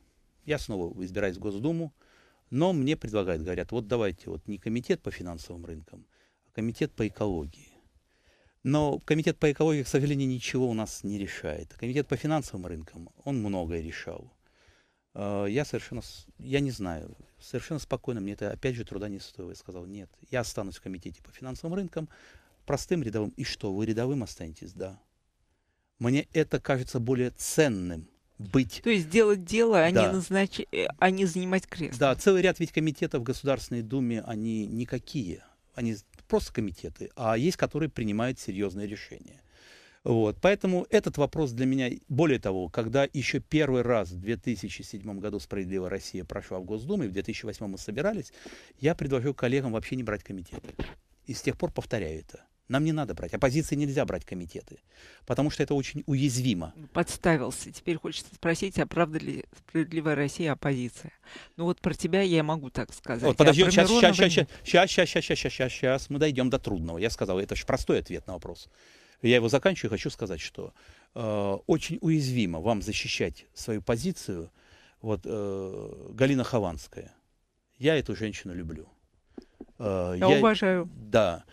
Speaker 2: Я снова избираюсь в Госдуму, но мне предлагают, говорят, вот давайте, вот не комитет по финансовым рынкам, а комитет по экологии. Но комитет по экологии, к сожалению, ничего у нас не решает. Комитет по финансовым рынкам, он многое решал. Э, я совершенно, я не знаю, совершенно спокойно, мне это опять же труда не стоило. Я сказал, нет, я останусь в комитете по финансовым рынкам, простым рядовым. И что, вы рядовым останетесь? Да. Мне это кажется более ценным быть. То есть делать дело, а, да. не, назнач... Э, а не занимать кресло. Да, целый ряд ведь комитетов в Государственной Думе, они никакие, они просто комитеты, а есть, которые принимают серьезные решения. Вот. Поэтому этот вопрос для меня, более того, когда еще первый раз в 2007 году «Справедливая Россия» прошла в Госдуму, и в 2008 мы собирались, я предложил коллегам вообще не брать комитеты. И с тех пор повторяю это. Нам не надо брать. Оппозиции нельзя брать комитеты, потому что это очень уязвимо.
Speaker 1: Подставился. Теперь хочется спросить, а правда ли справедливая Россия оппозиция? Ну вот про тебя я могу так сказать. Вот, подожди, а сейчас, сейчас, сейчас, сейчас, сейчас, сейчас, сейчас, сейчас,
Speaker 2: сейчас, мы дойдем до трудного. Я сказал, это же простой ответ на вопрос я его заканчиваю, хочу сказать, что э, очень уязвимо вам защищать свою позицию, вот э, Галина Хованская. Я эту женщину люблю. Э, я, я уважаю. Да.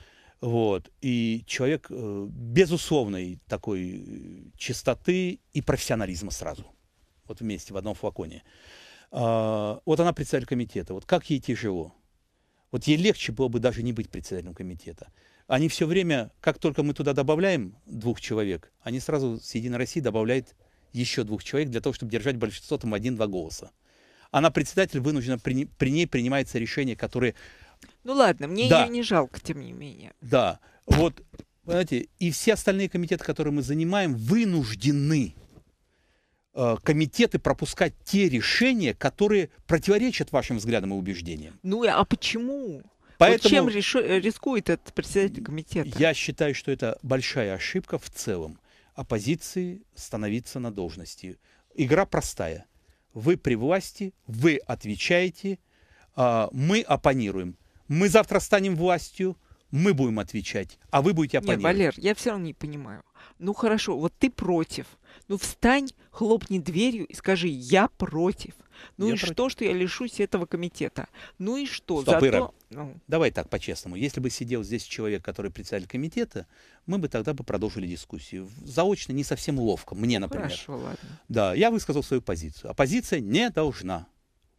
Speaker 2: Вот. И человек э, безусловной такой э, чистоты и профессионализма сразу. Вот вместе в одном флаконе. Э, вот она председатель комитета. Вот как ей тяжело. Вот ей легче было бы даже не быть председателем комитета они все время, как только мы туда добавляем двух человек, они сразу с «Единой России» добавляют еще двух человек для того, чтобы держать большинство там один-два голоса. Она а председатель вынуждена, при, при ней принимается решение, которое Ну
Speaker 1: ладно, мне да. ее не
Speaker 2: жалко, тем не менее. Да, вот, понимаете, и все остальные комитеты, которые мы занимаем, вынуждены э, комитеты пропускать те решения, которые противоречат вашим взглядам и убеждениям.
Speaker 1: Ну а почему? Поэтому вот чем решу, э,
Speaker 2: рискует этот председатель комитета? Я считаю, что это большая ошибка в целом оппозиции становиться на должности. Игра простая. Вы при власти, вы отвечаете, а, мы оппонируем. Мы завтра станем властью,
Speaker 1: мы будем отвечать, а вы будете оппонировать. Нет, Валер, я все равно не понимаю. Ну хорошо, вот ты против. Ну встань, хлопни дверью и скажи, я против. Ну я и против. что, что я лишусь этого комитета? Ну и что? Стоп, Зато... Ира, ну,
Speaker 2: давай так, по-честному, если бы сидел здесь человек, который председатель комитета, мы бы тогда бы продолжили дискуссию. Заочно не совсем ловко, мне, например. Хорошо, ладно. Да, я высказал свою позицию. Оппозиция а не должна.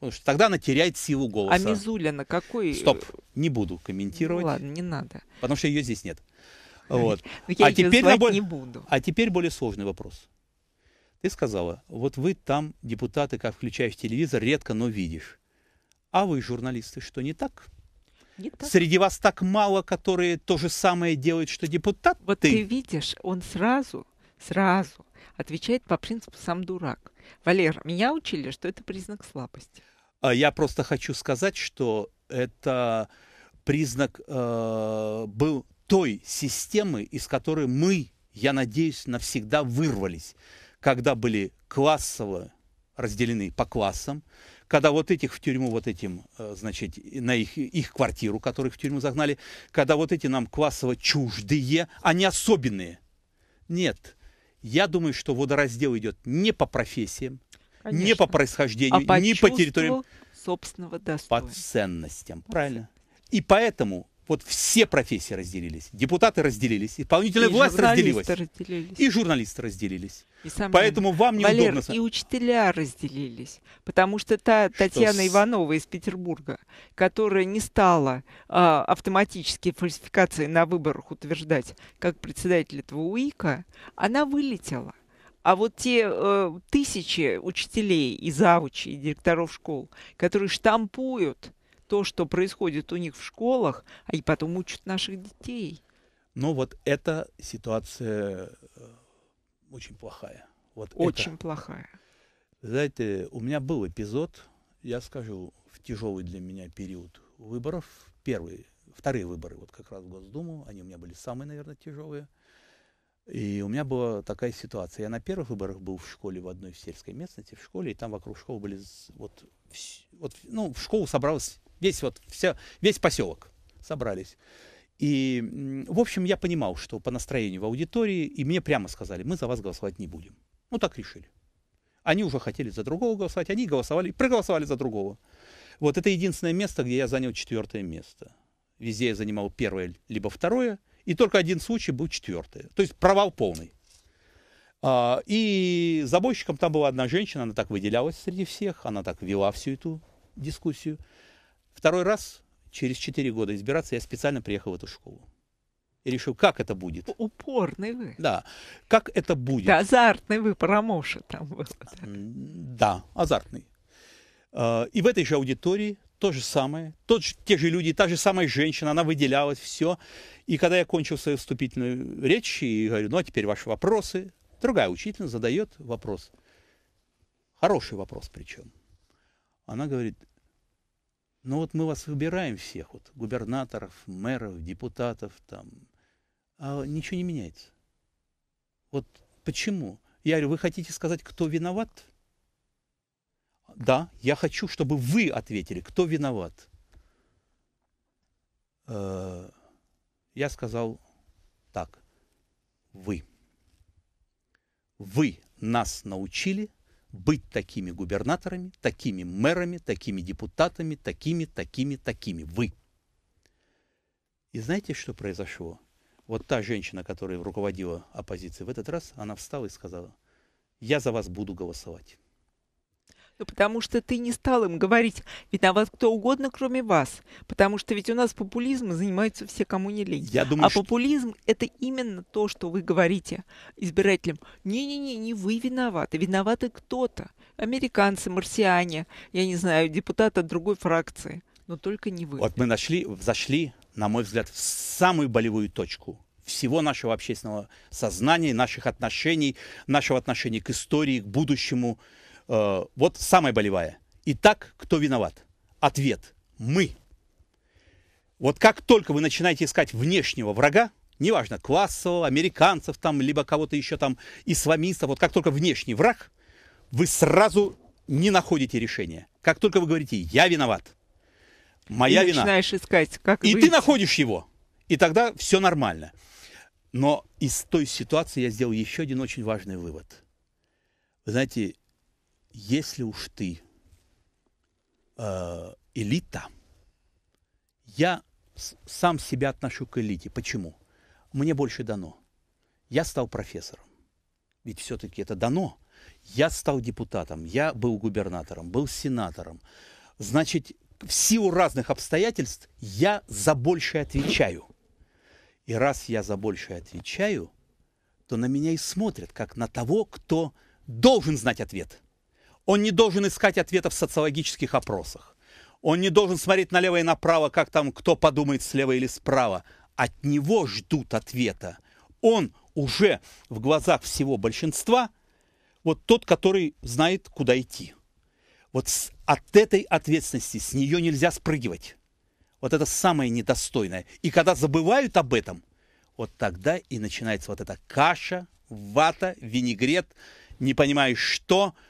Speaker 2: Потому что тогда она теряет силу голоса. А
Speaker 1: Мизуля какой... Э, Стоп,
Speaker 2: не буду комментировать. Ну, ладно, не надо. Потому что ее здесь нет. Вот. Я а теперь на более... не буду. А теперь более сложный вопрос. Ты сказала, вот вы там, депутаты, как включаешь телевизор, редко, но видишь. А вы, журналисты, что не так? Среди вас так мало,
Speaker 1: которые то же самое делают, что депутат. Вот ты Ты видишь, он сразу, сразу отвечает по принципу «сам дурак». Валер, меня учили, что это признак слабости.
Speaker 2: А я просто хочу сказать, что это признак э, был той системы, из которой мы, я надеюсь, навсегда вырвались, когда были классово разделены по классам, когда вот этих в тюрьму, вот этим, э, значит, на их, их квартиру, которых в тюрьму загнали, когда вот эти нам квасово чуждые, они особенные. Нет, я думаю, что водораздел идет не по профессиям, Конечно. не по происхождению, а по не по территориям. собственного достоинства. По ценностям, правильно? И поэтому вот все профессии разделились. Депутаты разделились, исполнительная и власть разделилась. разделились. И журналисты разделились. И Поэтому мной. вам неудобно... Валер, удобно... и
Speaker 1: учителя разделились. Потому что та что Татьяна с... Иванова из Петербурга, которая не стала а, автоматические фальсификации на выборах утверждать как председатель этого УИКа, она вылетела. А вот те э, тысячи учителей и завучей, и директоров школ, которые штампуют то, что происходит у них в школах, а и потом учат наших детей. Ну вот эта ситуация э,
Speaker 2: очень плохая. Вот
Speaker 1: очень это. плохая.
Speaker 2: Знаете, у меня был эпизод, я скажу, в тяжелый для меня период выборов. Первые, вторые выборы, вот как раз в Госдуму, они у меня были самые, наверное, тяжелые. И у меня была такая ситуация. Я на первых выборах был в школе в одной сельской местности, в школе, и там вокруг школы были вот, вот ну, в школу собралось весь вот вся, весь поселок собрались. И, в общем, я понимал, что по настроению в аудитории, и мне прямо сказали, мы за вас голосовать не будем. Ну, так решили. Они уже хотели за другого голосовать, они голосовали, проголосовали за другого. Вот это единственное место, где я занял четвертое место. Везде я занимал первое либо второе – и только один случай был четвертый. То есть провал полный. А, и забойщиком там была одна женщина, она так выделялась среди всех, она так вела всю эту дискуссию. Второй раз, через 4 года избираться, я специально приехал в эту школу. И решил, как это будет. Упорный вы. Да. Как это будет. Да,
Speaker 1: азартный вы, промоушен там был.
Speaker 2: Да, азартный. А, и в этой же аудитории то же самое, тот, те же люди, та же самая женщина, она выделялась, все. И когда я кончил свою вступительную речь и говорю, ну а теперь ваши вопросы, другая учительница задает вопрос. Хороший вопрос причем. Она говорит, ну вот мы вас выбираем всех, вот губернаторов, мэров, депутатов, там, а ничего не меняется. Вот почему? Я говорю, вы хотите сказать, кто виноват? да, я хочу, чтобы вы ответили, кто виноват. Э, я сказал так, вы. Вы нас научили быть такими губернаторами, такими мэрами, такими депутатами, такими, такими, такими. Вы. И знаете, что произошло? Вот та женщина, которая руководила оппозицией в этот раз, она встала и сказала, я за вас буду голосовать
Speaker 1: но ну, потому что ты не стал им говорить, виноват кто угодно, кроме вас. Потому что ведь у нас популизм занимаются все, кому не лень. Я думаю, а что... популизм – это именно то, что вы говорите избирателям. Не-не-не, не вы виноваты, виноваты кто-то. Американцы, марсиане, я не знаю, депутаты другой фракции. Но только не вы.
Speaker 2: Вот мы нашли, зашли, на мой взгляд, в самую болевую точку всего нашего общественного сознания, наших отношений, нашего отношения к истории, к будущему. Э, вот самая болевая. Итак, кто виноват? Ответ – мы. Вот как только вы начинаете искать внешнего врага, неважно, классового, американцев там, либо кого-то еще там, исламистов, вот как только внешний враг, вы сразу не находите решения. Как только вы говорите «я виноват», «моя и вина», начинаешь искать, как и выйти. ты находишь его, и тогда все нормально. Но из той ситуации я сделал еще один очень важный вывод. Вы знаете, если уж ты э, элита, я сам себя отношу к элите. Почему? Мне больше дано. Я стал профессором. Ведь все-таки это дано. Я стал депутатом, я был губернатором, был сенатором. Значит, в силу разных обстоятельств я за большее отвечаю. И раз я за большее отвечаю, то на меня и смотрят, как на того, кто должен знать ответ – он не должен искать ответа в социологических опросах. Он не должен смотреть налево и направо, как там кто подумает слева или справа. От него ждут ответа. Он уже в глазах всего большинства вот тот, который знает, куда идти. Вот с, от этой ответственности, с нее нельзя спрыгивать. Вот это самое недостойное. И когда забывают об этом, вот тогда и начинается вот эта каша, вата, винегрет, не понимаешь что –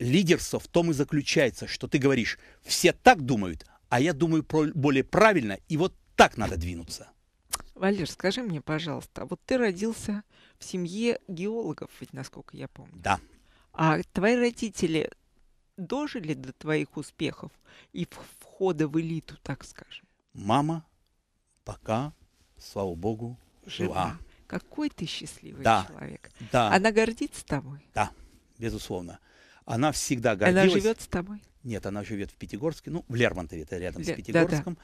Speaker 2: лидерство в том и заключается, что ты говоришь, все так думают, а я думаю более правильно, и вот так надо двинуться.
Speaker 1: Валер, скажи мне, пожалуйста, вот ты родился в семье геологов, ведь насколько я помню. Да. А твои родители дожили до твоих успехов и входа в элиту, так скажем? Мама пока,
Speaker 2: слава богу, жива. жива.
Speaker 1: Какой ты счастливый да. человек. Да. Она гордится тобой?
Speaker 2: Да, безусловно. Она всегда гордилась. Она живет с тобой? Нет, она живет в Пятигорске, ну, в Лермонтове, это рядом Ле... с Пятигорском.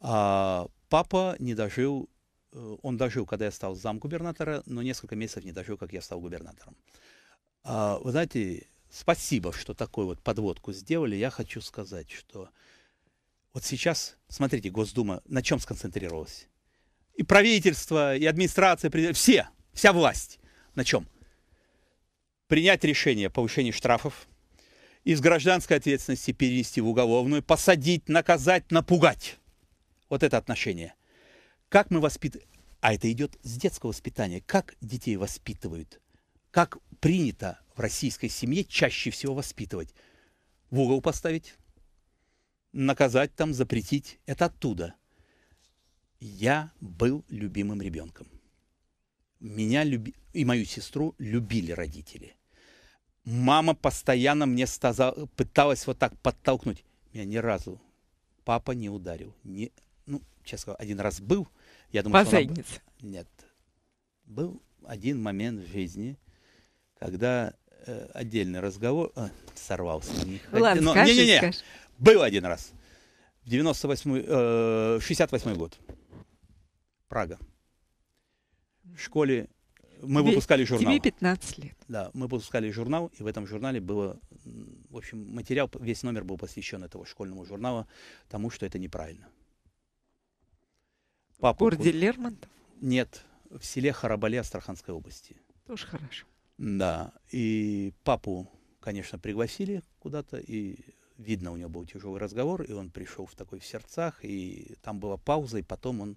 Speaker 2: Да, да. А, папа не дожил, э, он дожил, когда я стал замгубернатора, но несколько месяцев не дожил, как я стал губернатором. А, вы знаете, спасибо, что такую вот подводку сделали. Я хочу сказать, что вот сейчас, смотрите, Госдума на чем сконцентрировалась? И правительство, и администрация, все, вся власть. На чем? Принять решение о повышении штрафов – из гражданской ответственности перенести в уголовную, посадить, наказать, напугать. Вот это отношение. Как мы воспитываем... А это идет с детского воспитания. Как детей воспитывают? Как принято в российской семье чаще всего воспитывать? В угол поставить, наказать там, запретить. Это оттуда. Я был любимым ребенком. Меня люби... и мою сестру любили родители – Мама постоянно мне стазала, пыталась вот так подтолкнуть. Меня ни разу папа не ударил. Не, ну, сейчас скажу, один раз был. Я думаю, По что она... Нет. Был один момент в жизни, когда э, отдельный разговор... Э, сорвался. Не ну Ладно, хот... Но... не, не, Был один раз. В 98 э, 68 год. Прага. В школе мы выпускали журнал. Тебе
Speaker 1: 15 лет.
Speaker 2: Да, мы выпускали журнал, и в этом журнале было, в общем, материал, весь номер был посвящен этого школьному журнала, тому, что это неправильно. Папа, в городе Лермонтов? Нет, в селе Харабале Астраханской области. Тоже хорошо. Да, и папу, конечно, пригласили куда-то, и видно, у него был тяжелый разговор, и он пришел в такой в сердцах, и там была пауза, и потом он,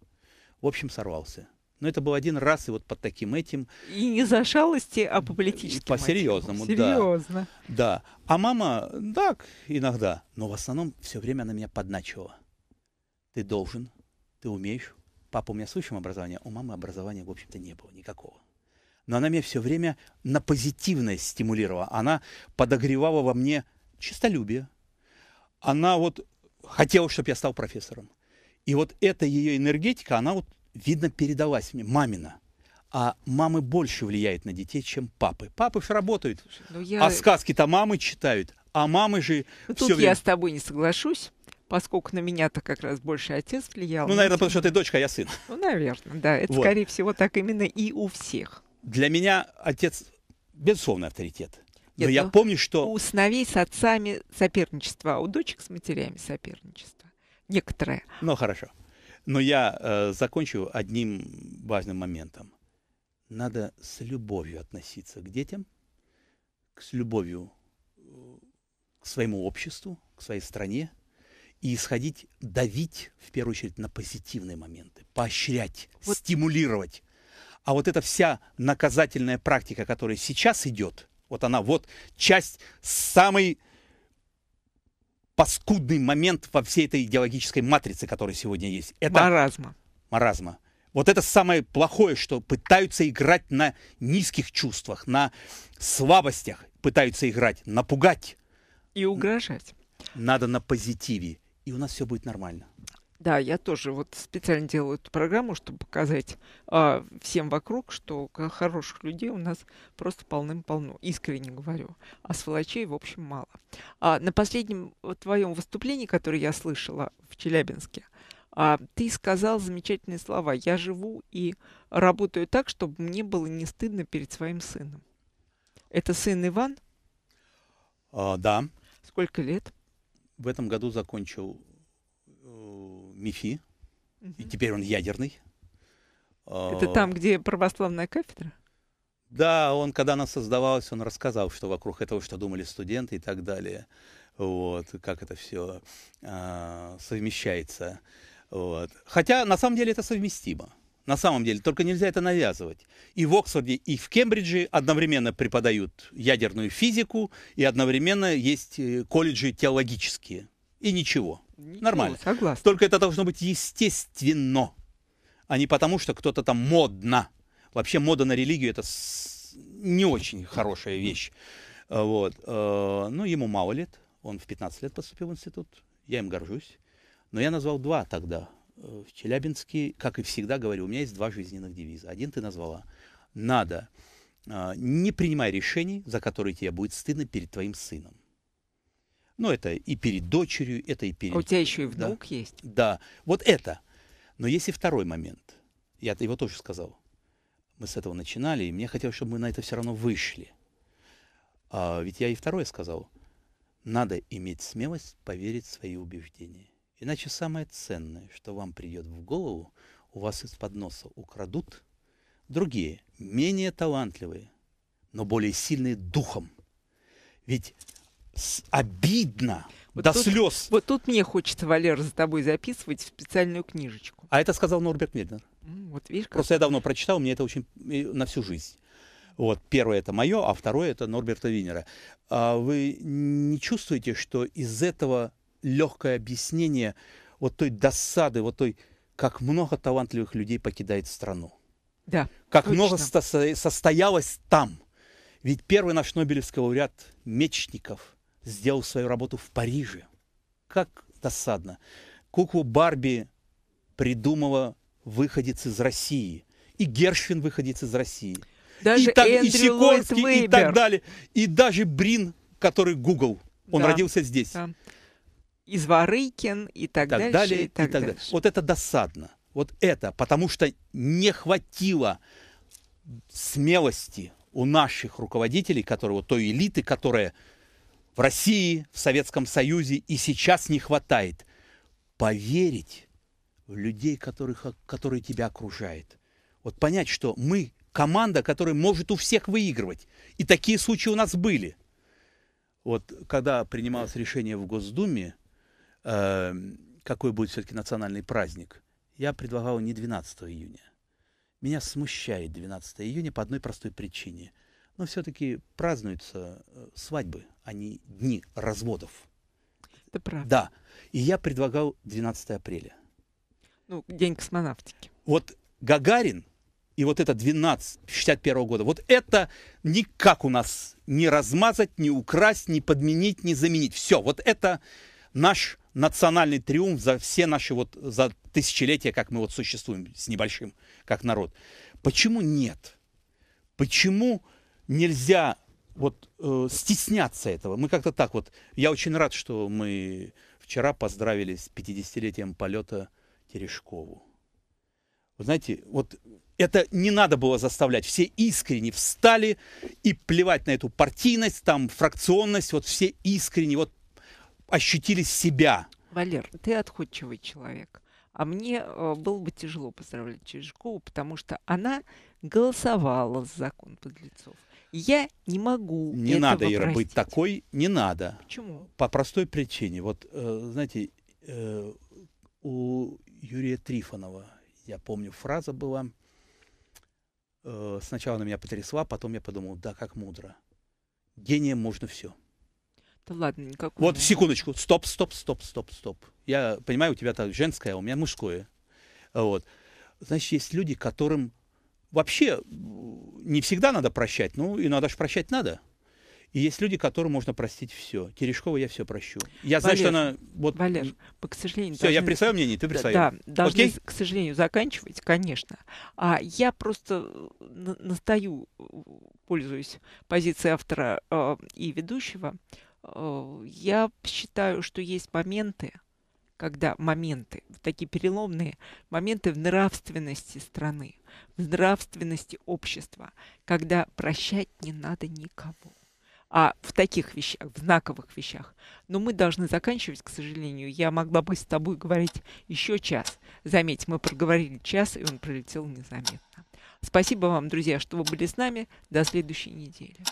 Speaker 2: в общем, сорвался. Но это был один раз и вот под таким этим. И не за шалости, а по политическим. По-серьезному, да. Серьезно. Да. А мама, так, иногда. Но в основном все время она меня подначивала. Ты должен, ты умеешь. Папа у меня с высшим образованием, у мамы образования, в общем-то, не было никакого. Но она меня все время на позитивное стимулировала. Она подогревала во мне честолюбие. Она вот хотела, чтобы я стал профессором. И вот эта ее энергетика, она вот видно, передалась мне, мамина. А мамы больше влияет на детей, чем папы. Папы
Speaker 1: же работают, ну я... а сказки-то мамы читают, а мамы же... Ну, тут время... я с тобой не соглашусь поскольку на меня-то как раз больше отец влиял. Ну, наверное, потому что ты дочка, а я сын. Ну, наверное, да. Это, вот. скорее всего, так именно и у всех.
Speaker 2: Для меня отец, безусловный авторитет. Нет, но я ну, помню, что... У
Speaker 1: сыновей с отцами соперничество, а у дочек с матерями соперничество. Некоторое. Ну,
Speaker 2: хорошо. Но я э, закончу одним важным моментом. Надо с любовью относиться к детям, с любовью э, к своему обществу, к своей стране, и исходить, давить, в первую очередь, на позитивные моменты, поощрять, вот. стимулировать. А вот эта вся наказательная практика, которая сейчас идет, вот она вот часть самой паскудный момент во всей этой идеологической матрице, которая сегодня есть. Это... Маразма. Маразма. Вот это самое плохое, что пытаются играть на низких чувствах, на слабостях пытаются играть, напугать. И угрожать. Надо на позитиве, и у нас все будет нормально.
Speaker 1: Да, я тоже вот специально делаю эту программу, чтобы показать э, всем вокруг, что хороших людей у нас просто полным-полно. Искренне говорю. А сволочей, в общем, мало. А, на последнем э, твоем выступлении, которое я слышала в Челябинске, а, ты сказал замечательные слова. Я живу и работаю так, чтобы мне было не стыдно перед своим сыном. Это сын Иван? А, да. Сколько лет? В этом
Speaker 2: году закончил э, МИФИ, угу. и теперь он ядерный. Это а, там,
Speaker 1: где православная кафедра?
Speaker 2: Да, он, когда она создавалась, он рассказал, что вокруг этого, что думали студенты и так далее. Вот, как это все а, совмещается. Вот. Хотя, на самом деле, это совместимо. На самом деле, только нельзя это навязывать. И в Оксфорде, и в Кембридже одновременно преподают ядерную физику, и одновременно есть э, колледжи теологические. И ничего. Нормально. Ну, согласна. Только это должно быть естественно, а не потому, что кто-то там модно. Вообще мода на религию – это не очень хорошая вещь. Э, вот. Э, ну, ему мало лет. Он в 15 лет поступил в институт. Я им горжусь. Но я назвал два тогда. Э, в Челябинске, как и всегда говорю, у меня есть два жизненных девиза. Один ты назвала. Надо не принимай решений, за которые тебе будет стыдно перед твоим сыном. Ну, это и перед дочерью, это и перед... А у тебя еще и внук да? есть. Да, вот это. Но есть и второй момент. Я его тоже сказал. Мы с этого начинали, и мне хотелось, чтобы мы на это все равно вышли. А, ведь я и второе сказал. Надо иметь смелость поверить в свои убеждения. Иначе самое ценное, что вам придет в голову, у вас из-под носа украдут другие, менее талантливые, но более
Speaker 1: сильные духом. Ведь обидно. Вот до тут, слез. Вот тут мне хочется, Валер, за тобой записывать в специальную книжечку. А это сказал Норберт Мельнер. Вот видишь, как...
Speaker 2: Просто я давно прочитал, мне это очень на всю жизнь. Вот, первое это мое, а второе это Норберта Винера. А вы не чувствуете, что из этого легкое объяснение вот той досады, вот той, как много талантливых людей покидает страну? Да. Как точно. много со состоялось там. Ведь первый наш Нобелевский лауреат Мечников – сделал свою работу в Париже. Как досадно. Куклу Барби придумала выходец из России. И Гершвин выходец из России. Даже и, там, и Сикорский, Ллойд и так далее. И даже Брин, который Google, он да. родился здесь. Да. Из Варыкин и так, так дальше, далее. И так, и так дальше. Далее. Вот это досадно. Вот это, потому что не хватило смелости у наших руководителей, которые, вот той элиты, которая в России, в Советском Союзе и сейчас не хватает. Поверить в людей, которых, которые тебя окружают. Вот понять, что мы команда, которая может у всех выигрывать. И такие случаи у нас были. Вот когда принималось решение в Госдуме, э, какой будет все-таки национальный праздник, я предлагал не 12 июня. Меня смущает 12 июня по одной простой причине – но все-таки празднуются э, свадьбы, а не дни разводов. Ты прав. Да. И я предлагал 12 апреля.
Speaker 1: Ну, день космонавтики.
Speaker 2: Вот Гагарин и вот это 12 61 года, вот это никак у нас не размазать, не украсть, не подменить, не заменить. Все, вот это наш национальный триумф за все наши вот, за тысячелетия, как мы вот существуем с небольшим, как народ. Почему нет? Почему нельзя вот э, стесняться этого. Мы как-то так вот. Я очень рад, что мы вчера поздравили с 50-летием полета Терешкову. Вы знаете, вот это не надо было заставлять. Все искренне встали и плевать на эту партийность, там фракционность. Вот все искренне вот ощутили себя.
Speaker 1: Валер, ты отходчивый человек. А мне э, было бы тяжело поздравлять Чижкову, потому что она голосовала за закон подлецов. Я не могу. Не этого надо, Ира, простить. быть
Speaker 2: такой, не надо. Почему? По простой причине. Вот, э, знаете, э, у Юрия Трифонова, я помню, фраза была. Э, сначала она меня потрясла, потом я подумал, да, как мудро. Гением можно все.
Speaker 1: Да ладно, никак. Вот, секундочку.
Speaker 2: Стоп, стоп, стоп, стоп, стоп. Я понимаю, у тебя то женское, а у меня мужское. Вот. Значит, есть люди, которым вообще не всегда надо прощать, ну, иногда же прощать надо. И есть люди, которым можно простить все. Терешкова я все прощу. Я Валер, знаю, что она...
Speaker 1: Вот, Валер, к сожалению... Все, должны... я при своем мнении, ты при Да, да должны, Окей? к сожалению, заканчивать, конечно. А я просто э, настаю, э, пользуюсь позицией автора э, и ведущего. Э, я считаю, что есть моменты, когда моменты, такие переломные моменты в нравственности страны, в нравственности общества, когда прощать не надо никого. А в таких вещах, в знаковых вещах. Но мы должны заканчивать, к сожалению. Я могла бы с тобой говорить еще час. Заметь, мы проговорили час, и он пролетел незаметно. Спасибо вам, друзья, что вы были с нами. До следующей недели.